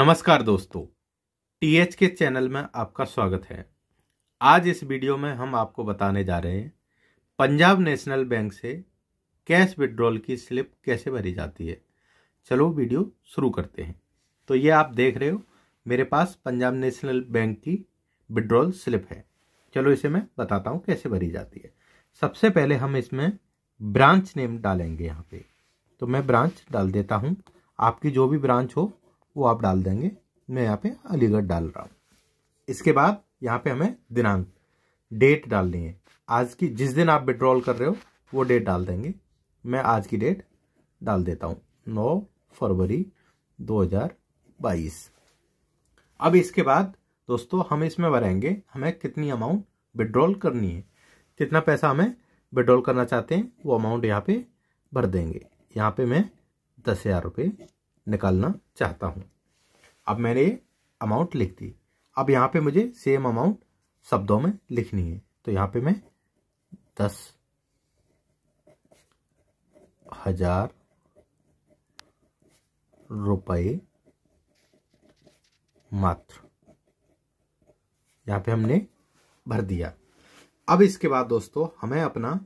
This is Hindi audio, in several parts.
नमस्कार दोस्तों टीएच के चैनल में आपका स्वागत है आज इस वीडियो में हम आपको बताने जा रहे हैं पंजाब नेशनल बैंक से कैश विड्रॉल की स्लिप कैसे भरी जाती है चलो वीडियो शुरू करते हैं तो ये आप देख रहे हो मेरे पास पंजाब नेशनल बैंक की विड्रॉल स्लिप है चलो इसे मैं बताता हूँ कैसे भरी जाती है सबसे पहले हम इसमें ब्रांच नेम डालेंगे यहाँ पे तो मैं ब्रांच डाल देता हूँ आपकी जो भी ब्रांच हो वो आप डाल देंगे मैं यहाँ पे अलीगढ़ डाल रहा हूँ इसके बाद यहाँ पे हमें दिनांक डेट डालनी है आज की जिस दिन आप विड्रॉल कर रहे हो वो डेट डाल देंगे मैं आज की डेट डाल देता हूँ नौ फरवरी दो अब इसके बाद दोस्तों हम इसमें भरेंगे हमें कितनी अमाउंट विड्रॉल करनी है कितना पैसा हमें विड्रॉल करना चाहते हैं वो अमाउंट यहाँ पे भर देंगे यहाँ पे मैं दस हज़ार रुपये निकालना चाहता हूँ अब मैंने ये अमाउंट लिख दी अब यहाँ पे मुझे सेम अमाउंट शब्दों में लिखनी है तो यहाँ पे मैं दस हजार रुपये मात्र यहाँ पे हमने भर दिया अब इसके बाद दोस्तों हमें अपना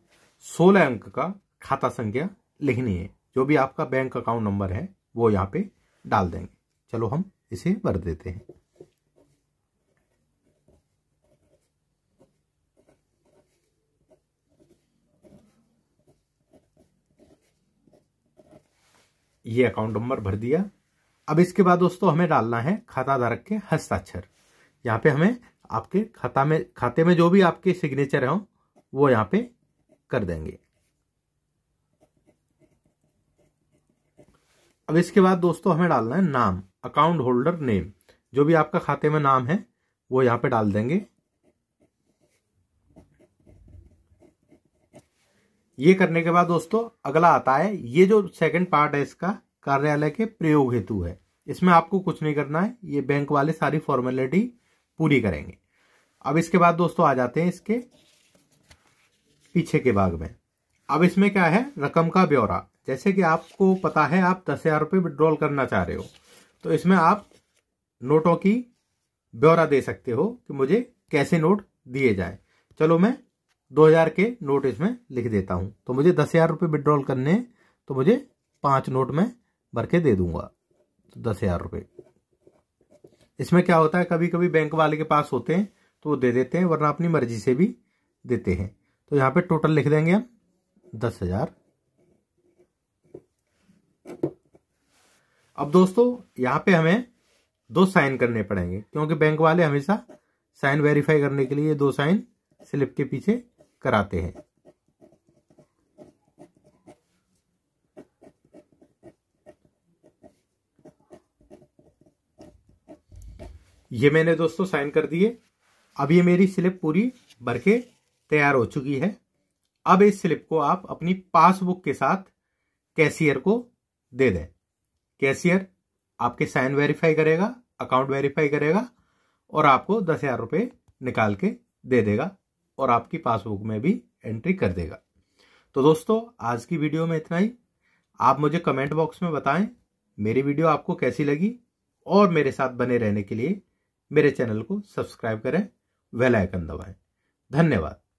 सोलह अंक का खाता संख्या लिखनी है जो भी आपका बैंक अकाउंट नंबर है वो यहाँ पे डाल देंगे चलो हम इसे भर देते हैं ये अकाउंट नंबर भर दिया अब इसके बाद दोस्तों हमें डालना है खाता धारक के हस्ताक्षर यहाँ पे हमें आपके खाता में खाते में जो भी आपके सिग्नेचर हों वो यहाँ पे कर देंगे अब इसके बाद दोस्तों हमें डालना है नाम अकाउंट होल्डर नेम जो भी आपका खाते में नाम है वो यहां पे डाल देंगे ये करने के बाद दोस्तों अगला आता है ये जो सेकंड पार्ट है इसका कार्यालय के प्रयोग हेतु है इसमें आपको कुछ नहीं करना है ये बैंक वाले सारी फॉर्मेलिटी पूरी करेंगे अब इसके बाद दोस्तों आ जाते हैं इसके पीछे के भाग में अब इसमें क्या है रकम का ब्यौरा जैसे कि आपको पता है आप दस हजार रुपये विड्रॉल करना चाह रहे हो तो इसमें आप नोटों की ब्यौरा दे सकते हो कि मुझे कैसे नोट दिए जाए चलो मैं दो हजार के नोट इसमें लिख देता हूँ तो मुझे दस हजार रुपये विड्रॉल करने हैं तो मुझे पांच नोट में भर के दे दूंगा तो दस हजार रुपये इसमें क्या होता है कभी कभी बैंक वाले के पास होते हैं तो वो दे देते हैं वरना अपनी मर्जी से भी देते हैं तो यहाँ पे टोटल लिख देंगे हम दस हजार अब दोस्तों यहां पे हमें दो साइन करने पड़ेंगे क्योंकि बैंक वाले हमेशा साइन वेरीफाई करने के लिए दो साइन स्लिप के पीछे कराते हैं ये मैंने दोस्तों साइन कर दिए अब ये मेरी स्लिप पूरी भर के तैयार हो चुकी है अब इस स्लिप को आप अपनी पासबुक के साथ कैशियर को दे दें कैशियर आपके साइन वेरीफाई करेगा अकाउंट वेरीफाई करेगा और आपको दस हज़ार रुपये निकाल के दे देगा और आपकी पासबुक में भी एंट्री कर देगा तो दोस्तों आज की वीडियो में इतना ही आप मुझे कमेंट बॉक्स में बताएं मेरी वीडियो आपको कैसी लगी और मेरे साथ बने रहने के लिए मेरे चैनल को सब्सक्राइब करें वेलाइकन आइकन दबाएं धन्यवाद